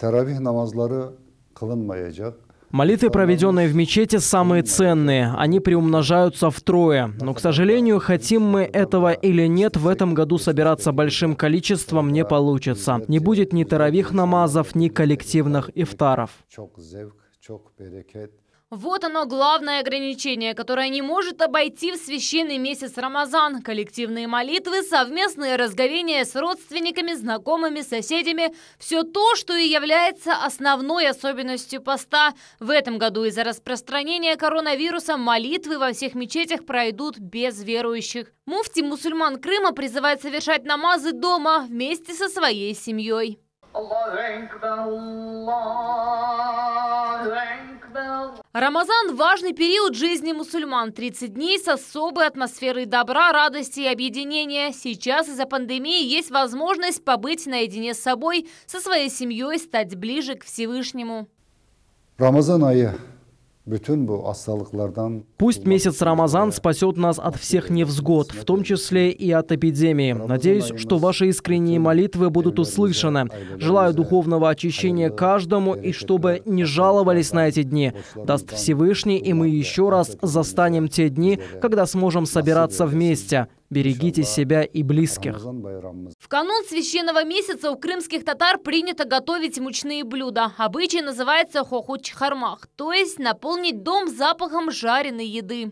Теравих намазлары кылынмаячак. Молитвы, проведенные в мечети, самые ценные. Они приумножаются втрое. Но, к сожалению, хотим мы этого или нет, в этом году собираться большим количеством не получится. Не будет ни таравих намазов, ни коллективных ифтаров. Вот оно главное ограничение, которое не может обойти в священный месяц Рамазан. Коллективные молитвы, совместные разговения с родственниками, знакомыми, соседями – все то, что и является основной особенностью поста. В этом году из-за распространения коронавируса молитвы во всех мечетях пройдут без верующих. Муфти мусульман Крыма призывает совершать намазы дома вместе со своей семьей. Аллах. Рамазан – важный период жизни мусульман. 30 дней с особой атмосферой добра, радости и объединения. Сейчас из-за пандемии есть возможность побыть наедине с собой, со своей семьей, стать ближе к Всевышнему. Рамазан – Пусть месяц Рамазан спасет нас от всех невзгод, в том числе и от эпидемии. Надеюсь, что ваши искренние молитвы будут услышаны. Желаю духовного очищения каждому и чтобы не жаловались на эти дни. Даст Всевышний, и мы еще раз застанем те дни, когда сможем собираться вместе. Берегите себя и близких. В канун священного месяца у крымских татар принято готовить мучные блюда. Обычай называется хохуч хармах, то есть наполнить дом запахом жареной еды.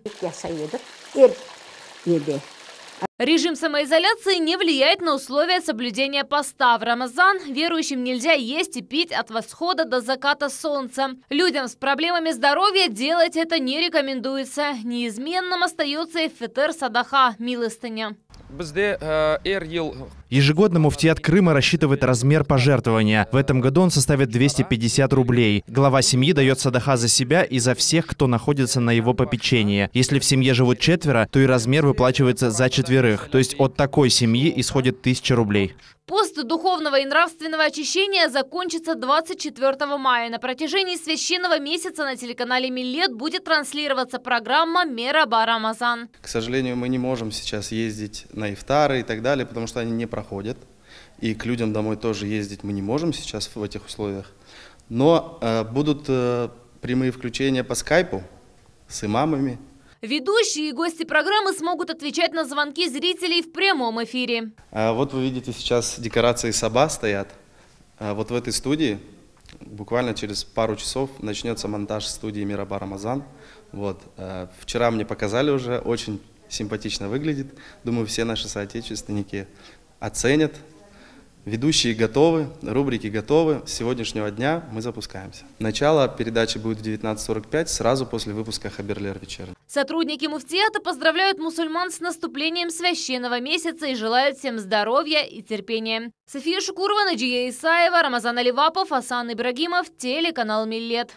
Режим самоизоляции не влияет на условия соблюдения поста. В Рамазан верующим нельзя есть и пить от восхода до заката солнца. Людям с проблемами здоровья делать это не рекомендуется. Неизменным остается эфетер садаха – милостыня. бізде әр э, Ежегодно муфтият Крыма рассчитывает размер пожертвования. В этом году он составит 250 рублей. Глава семьи дает садаха за себя и за всех, кто находится на его попечении. Если в семье живут четверо, то и размер выплачивается за четверых. То есть от такой семьи исходит 1000 рублей. Пост духовного и нравственного очищения закончится 24 мая. На протяжении священного месяца на телеканале Миллет будет транслироваться программа «Мераба Рамазан». К сожалению, мы не можем сейчас ездить на ифтары и так далее, потому что они не проходят, и к людям домой тоже ездить мы не можем сейчас в этих условиях. Но э, будут э, прямые включения по скайпу с имамами. Ведущие и гости программы смогут отвечать на звонки зрителей в прямом эфире. А вот вы видите сейчас декорации Саба стоят. А вот в этой студии буквально через пару часов начнется монтаж студии Мираба Рамазан. Вот. А вчера мне показали уже, очень симпатично выглядит. Думаю, все наши соотечественники оценят. Ведущие готовы, рубрики готовы. С сегодняшнего дня мы запускаемся. Начало передачи будет в 19.45, сразу после выпуска «Хаберлер вечерний». Сотрудники муфтията поздравляют мусульман с наступлением священного месяца и желают всем здоровья и терпения. София Шукурова, Наджия Исаева, Рамазан Аливапов, Асан Ибрагимов, телеканал «Миллет».